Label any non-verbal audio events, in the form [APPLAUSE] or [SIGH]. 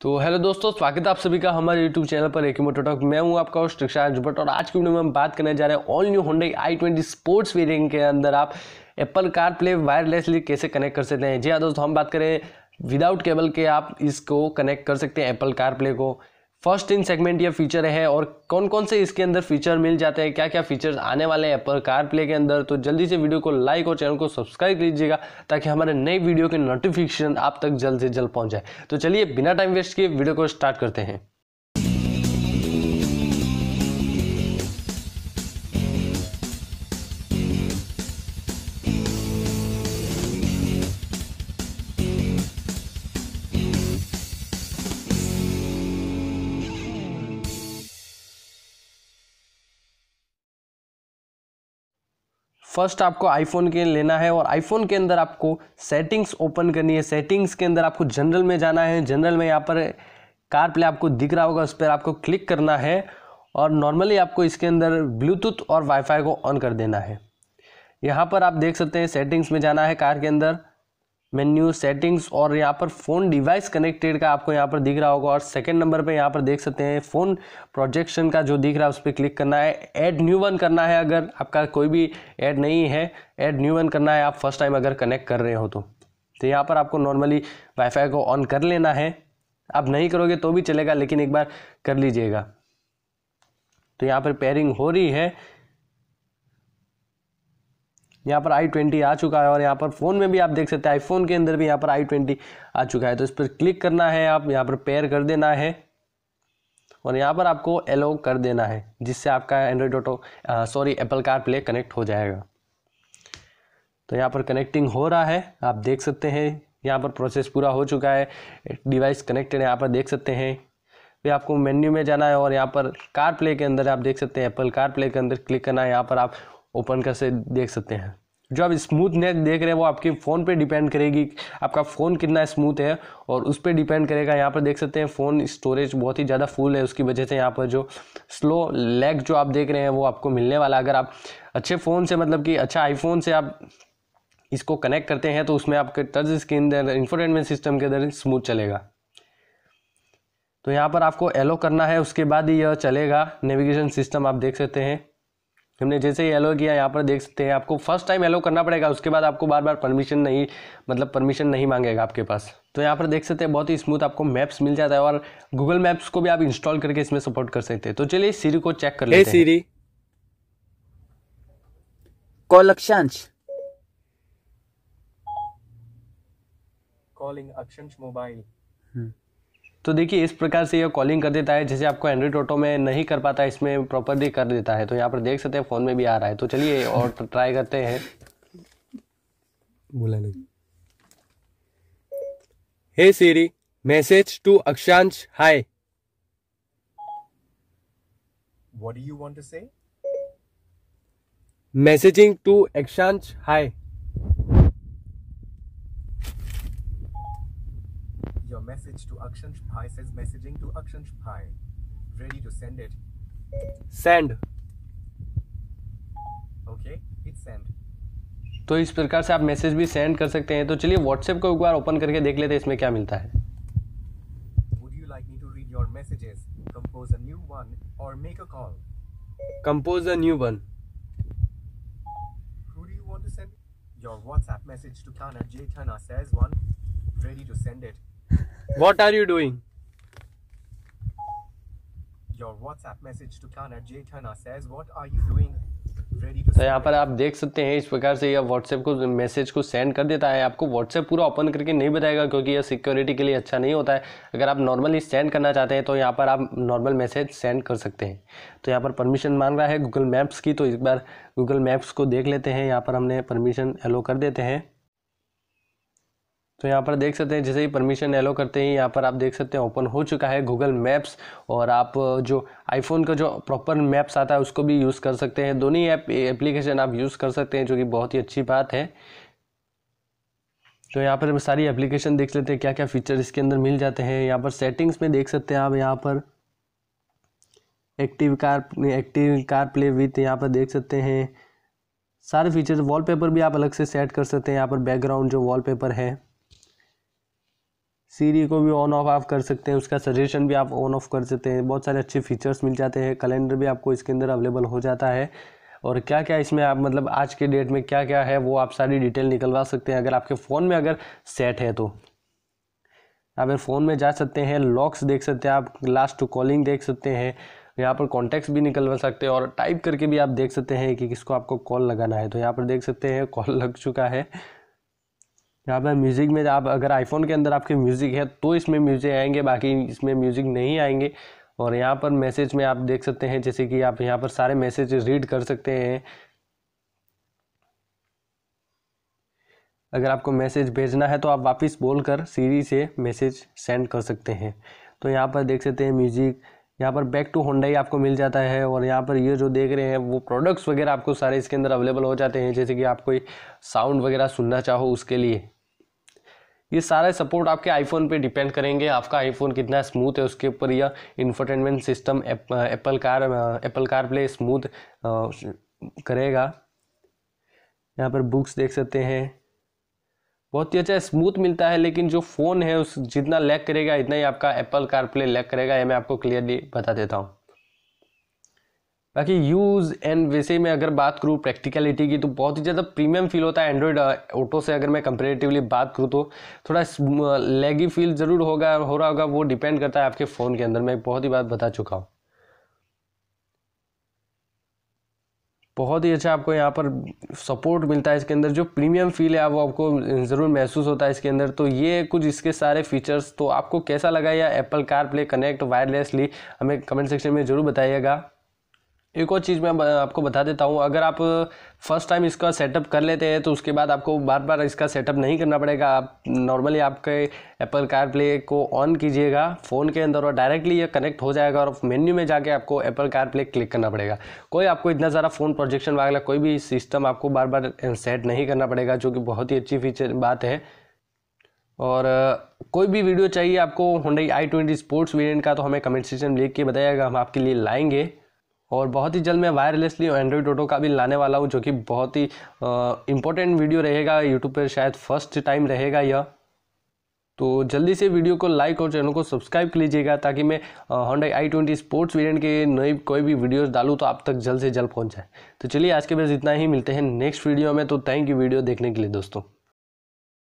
तो हेलो दोस्तों स्वागत है आप सभी का हमारे यूट्यूब चैनल पर एक मोटो टॉक मैं हूं आपका और शिक्षा जुबट और आज की वीडियो में हम बात करने जा रहे हैं all new Hyundai i twenty sports variant के अंदर आप एप्पल कार प्ले वायरलेसली कैसे कनेक्ट कर सकते हैं जी हाँ दोस्तों हम बात करें विदाउट केबल के आप इसको कनेक्ट कर सकते हैं एप्पल कार प्ले को फर्स्ट इन सेगमेंट ये फीचर है और कौन कौन से इसके अंदर फीचर मिल जाते हैं क्या क्या फीचर्स आने वाले हैं पर कार प्ले के अंदर तो जल्दी से वीडियो को लाइक और चैनल को सब्सक्राइब लीजिएगा ताकि हमारे नए वीडियो के नोटिफिकेशन आप तक जल्द से जल्द पहुंच जाए तो चलिए बिना टाइम वेस्ट किए वीडियो को स्टार्ट करते हैं फर्स्ट आपको आईफोन के लेना है और आईफोन के अंदर आपको सेटिंग्स ओपन करनी है सेटिंग्स के अंदर आपको जनरल में जाना है जनरल में यहाँ पर कार प्ले आपको दिख रहा होगा उस पर आपको क्लिक करना है और नॉर्मली आपको इसके अंदर ब्लूटूथ और वाईफाई को ऑन कर देना है यहाँ पर आप देख सकते हैं सेटिंग्स में जाना है कार के अंदर मेन्यू सेटिंग्स और यहाँ पर फ़ोन डिवाइस कनेक्टेड का आपको यहाँ पर दिख रहा होगा और सेकंड नंबर पे यहाँ पर देख सकते हैं फ़ोन प्रोजेक्शन का जो दिख रहा है उस पर क्लिक करना है ऐड न्यू वन करना है अगर आपका कोई भी ऐड नहीं है ऐड न्यू वन करना है आप फर्स्ट टाइम अगर कनेक्ट कर रहे हो तो तो यहाँ पर आपको नॉर्मली वाईफाई को ऑन कर लेना है आप नहीं करोगे तो भी चलेगा लेकिन एक बार कर लीजिएगा तो यहाँ पर पेयरिंग हो रही है यहाँ पर आई ट्वेंटी आ चुका है और यहाँ पर फ़ोन में भी आप देख सकते हैं आईफोन के अंदर भी यहाँ पर आई ट्वेंटी आ चुका है तो इस पर क्लिक करना है आप यहाँ पर पेयर कर देना है और यहाँ पर आपको एलो कर देना है जिससे आपका Android Auto sorry Apple CarPlay connect हो जाएगा तो यहाँ पर कनेक्टिंग हो रहा है आप देख सकते हैं यहाँ पर प्रोसेस पूरा हो चुका है डिवाइस कनेक्टेड यहाँ पर देख सकते हैं फिर आपको मेन्यू में जाना है और यहाँ पर कार प्ले के अंदर आप देख सकते हैं एप्पल कार प्ले के अंदर क्लिक करना है यहाँ पर आप ओपन कर से देख सकते हैं जो आप स्मूथ नेट देख रहे हैं वो आपके फ़ोन पे डिपेंड करेगी आपका फ़ोन कितना स्मूथ है और उस पर डिपेंड करेगा यहाँ पर देख सकते हैं फ़ोन स्टोरेज बहुत ही ज़्यादा फुल है उसकी वजह से यहाँ पर जो स्लो लैग जो आप देख रहे हैं वो आपको मिलने वाला अगर आप अच्छे फ़ोन से मतलब कि अच्छा आईफोन से आप इसको कनेक्ट करते हैं तो उसमें आपके टच स्क्रीन इंफोटेनमेंट सिस्टम के अंदर स्मूथ चलेगा तो यहाँ पर आपको एलो करना है उसके बाद ही यह चलेगा नेविगेशन सिस्टम आप देख सकते हैं हमने जैसे ही एलो किया यहाँ पर देख सकते हैं आपको फर्स्ट टाइम एलो करना पड़ेगा उसके बाद आपको बार बार परमिशन नहीं मतलब परमिशन नहीं मांगेगा आपके पास तो यहाँ पर देख सकते हैं बहुत ही स्मूथ आपको मैप्स मिल जाता है और गूगल मैप्स को भी आप इंस्टॉल करके इसमें सपोर्ट कर सकते हैं तो चलिए सीरी को चेक कर लेते हैं Siri call Akshansh calling Akshansh mobile तो देखिए इस प्रकार से यह कॉलिंग कर देता है जैसे आपको एंड्रॉइड ऑटो में नहीं कर पाता इसमें प्रॉपरली कर देता है तो यहाँ पर देख सकते हैं फ़ोन में भी आ रहा है तो चलिए और ट्राई [LAUGHS] करते हैं बोला नहीं हे सीरी message to Akshansh hi what do you want to say messaging to Akshansh Hi. message to Akshansh Bhai says messaging to Akshansh Bhai. Ready to send it. Send. Okay, it's sent. तो इस प्रकार से आप मैसेज भी सेंड कर सकते हैं तो चलिए व्हाट्सएप को एक बार ओपन करके देख लेते हैं इसमें क्या मिलता है Would you like me Your WhatsApp message to Kana J. Tana says one. Ready to send it. What are you doing? Your WhatsApp message to Kana J Tana says what are you doing? तो यहाँ पर आप देख सकते हैं इस प्रकार से यह व्हाट्सएप को मैसेज को सेंड कर देता है आपको व्हाट्सएप पूरा ओपन करके नहीं बताएगा क्योंकि यह सिक्योरिटी के लिए अच्छा नहीं होता है अगर आप नॉर्मली सेंड करना चाहते हैं तो यहाँ पर आप नॉर्मल मैसेज सेंड कर सकते हैं तो यहाँ पर परमिशन मांग रहा है गूगल मैप्स की तो इस बार गूगल मैप्स को देख लेते हैं यहाँ पर हमने परमिशन एलो कर देते हैं तो यहाँ पर देख सकते हैं जैसे ही परमिशन एलो करते हैं यहाँ पर आप देख सकते हैं ओपन हो चुका है गूगल मैप्स और आप जो आईफोन का जो प्रॉपर मैप्स आता है उसको भी यूज़ कर सकते हैं दोनों ही ऐप एप्लीकेशन आप यूज़ कर सकते हैं जो कि बहुत ही अच्छी बात है तो यहाँ पर हम सारी एप्लीकेशन देख लेते हैं क्या क्या फ़ीचर इसके अंदर मिल जाते हैं यहाँ पर सेटिंग्स में देख सकते हैं आप यहाँ पर active car active CarPlay with यहाँ पर देख सकते हैं सारे फीचर्स वॉलपेपर भी आप अलग से सेट कर सकते हैं यहाँ पर बैकग्राउंड जो वॉलपेपर है सीरी को भी ऑन ऑफ आप कर सकते हैं उसका सजेशन भी आप ऑन ऑफ कर सकते हैं बहुत सारे अच्छे फीचर्स मिल जाते हैं कैलेंडर भी आपको इसके अंदर अवेलेबल हो जाता है और क्या क्या इसमें आप मतलब आज के डेट में क्या क्या है वो आप सारी डिटेल निकलवा सकते हैं अगर आपके फ़ोन में अगर सेट है तो आप फ़ोन में जा सकते हैं लॉक्स देख सकते हैं आप लास्ट टू कॉलिंग देख सकते हैं यहाँ पर कॉन्टैक्ट्स भी निकलवा सकते हैं और टाइप करके भी आप देख सकते हैं कि किसको आपको कॉल लगाना है तो यहाँ पर देख सकते हैं कॉल लग चुका है यहाँ पर म्यूज़िक में आप अगर आईफोन के अंदर आपके म्यूज़िक है तो इसमें म्यूज़िक आएंगे बाकी इसमें म्यूज़िक नहीं आएंगे और यहाँ पर मैसेज में आप देख सकते हैं जैसे कि आप यहाँ पर सारे मैसेज रीड कर सकते हैं अगर आपको मैसेज भेजना है तो आप वापस बोल कर सीरी से मैसेज सेंड कर सकते हैं तो यहाँ पर देख सकते हैं म्यूज़िक यहाँ पर बैक टू होंडाई आपको मिल जाता है और यहाँ पर ये जो देख रहे हैं वो प्रोडक्ट्स वगैरह आपको सारे इसके अंदर अवेलेबल हो जाते हैं जैसे कि आप कोई साउंड वगैरह सुनना चाहो उसके लिए ये सारे सपोर्ट आपके आईफोन पे डिपेंड करेंगे आपका आईफोन कितना स्मूथ है उसके ऊपर यह infotainment system Apple car Apple CarPlay smooth करेगा यहाँ पर बुक्स देख सकते हैं बहुत ही अच्छा स्मूथ मिलता है लेकिन जो फ़ोन है उस जितना लैक करेगा इतना ही आपका एप्पल कार प्ले लैक करेगा ये मैं आपको क्लियरली बता देता हूँ बाकी यूज़ एंड वैसे मैं अगर बात करूँ प्रैक्टिकलिटी की तो बहुत ही ज़्यादा प्रीमियम फील होता है एंड्रॉयड ऑटो uh, से अगर मैं कंपेरेटिवली बात करूँ तो थोड़ा लेगी फील ज़रूर होगा हो रहा होगा वो डिपेंड करता है आपके फ़ोन के अंदर मैं बहुत ही बात बता चुका हूँ बहुत ही अच्छा आपको यहाँ पर सपोर्ट मिलता है इसके अंदर जो प्रीमियम फील है वो आपको ज़रूर महसूस होता है इसके अंदर तो ये कुछ इसके सारे फीचर्स तो आपको कैसा लगा या Apple CarPlay connect wirelessly हमें कमेंट सेक्शन में ज़रूर बताइएगा एक और चीज़ मैं आपको बता देता हूँ अगर आप फर्स्ट टाइम इसका सेटअप कर लेते हैं तो उसके बाद आपको बार बार इसका सेटअप नहीं करना पड़ेगा आप नॉर्मली आपके एप्पल कार प्ले को ऑन कीजिएगा फ़ोन के अंदर और डायरेक्टली ये कनेक्ट हो जाएगा और मेन्यू में जाके आपको एप्पल कार प्ले क्लिक करना पड़ेगा कोई आपको इतना सारा फ़ोन प्रोजेक्शन वगैरह कोई भी सिस्टम आपको बार बार सेट नहीं करना पड़ेगा जो कि बहुत ही अच्छी फीचर बात है और कोई भी वीडियो चाहिए आपको Hyundai i twenty sports variant का तो हमें कमेंट सेक्शन में लिख के बताइएगा हम आपके लिए लाएंगे और बहुत ही जल्द मैं वायरलेसली एंड्रॉयड ऑटो का भी लाने वाला हूँ जो कि बहुत ही इंपॉर्टेंट वीडियो रहेगा यूट्यूब पर शायद फर्स्ट टाइम रहेगा यह तो जल्दी से वीडियो को लाइक और चैनल को सब्सक्राइब कर लीजिएगा ताकि मैं Honda i twenty sports variant के नई कोई भी वीडियोस डालूँ तो आप तक जल्द से जल्द पहुंच जाए तो चलिए आज के बस इतना ही मिलते हैं नेक्स्ट वीडियो में तो थैंक यू वीडियो देखने के लिए दोस्तों